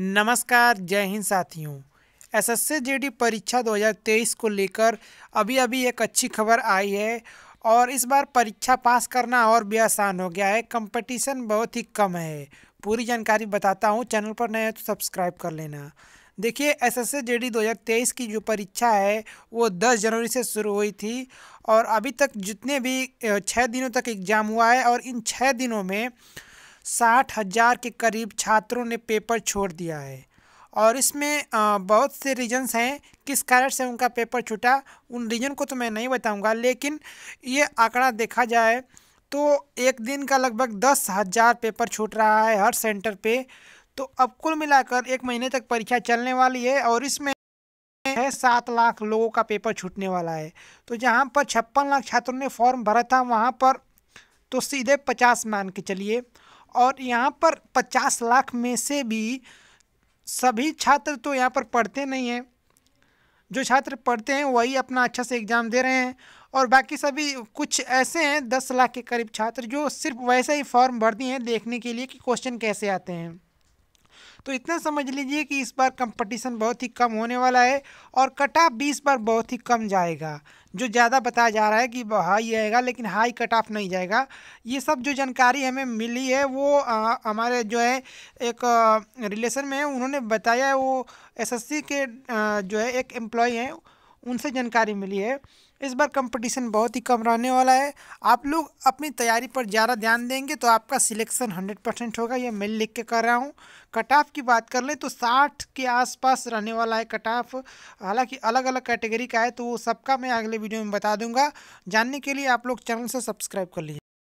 नमस्कार जय हिंद साथियों एसएससी जेडी परीक्षा 2023 को लेकर अभी अभी एक अच्छी खबर आई है और इस बार परीक्षा पास करना और भी आसान हो गया है कंपटीशन बहुत ही कम है पूरी जानकारी बताता हूँ चैनल पर नए तो सब्सक्राइब कर लेना देखिए एस एस जेडी 2023 की जो परीक्षा है वो 10 जनवरी से शुरू हुई थी और अभी तक जितने भी छः दिनों तक एग्ज़ाम हुआ है और इन छः दिनों में साठ हज़ार के करीब छात्रों ने पेपर छोड़ दिया है और इसमें बहुत से रीजन्स हैं किस कारण से उनका पेपर छूटा उन रीजन को तो मैं नहीं बताऊंगा लेकिन ये आंकड़ा देखा जाए तो एक दिन का लगभग दस हज़ार पेपर छूट रहा है हर सेंटर पे तो अब कुल मिलाकर एक महीने तक परीक्षा चलने वाली है और इसमें है सात लाख लोगों का पेपर छूटने वाला है तो जहाँ पर छप्पन लाख छात्रों ने फॉर्म भरा था वहाँ पर तो सीधे पचास मान के चलिए और यहाँ पर पचास लाख में से भी सभी छात्र तो यहाँ पर पढ़ते नहीं हैं जो छात्र पढ़ते हैं वही अपना अच्छा से एग्ज़ाम दे रहे हैं और बाकी सभी कुछ ऐसे हैं दस लाख के करीब छात्र जो सिर्फ वैसे ही फॉर्म भरती हैं देखने के लिए कि क्वेश्चन कैसे आते हैं तो इतना समझ लीजिए कि इस बार कंपटीशन बहुत ही कम होने वाला है और कट ऑफ भी इस बार बहुत ही कम जाएगा जो ज़्यादा बताया जा रहा है कि हाई आएगा लेकिन हाई कट ऑफ नहीं जाएगा ये सब जो जानकारी हमें मिली है वो हमारे जो है एक रिलेशन में उन्होंने बताया है वो एसएससी के आ, जो है एक एम्प्लॉय हैं उनसे जानकारी मिली है इस बार कंपटीशन बहुत ही कम रहने वाला है आप लोग अपनी तैयारी पर ज़्यादा ध्यान देंगे तो आपका सिलेक्शन हंड्रेड परसेंट होगा यह मैं लिख के कर रहा हूँ कट ऑफ की बात कर लें तो साठ के आसपास रहने वाला है कट ऑफ हालाँकि अलग अलग कैटेगरी का है तो वो सबका मैं अगले वीडियो में बता दूंगा जानने के लिए आप लोग चैनल से सब्सक्राइब कर लीजिए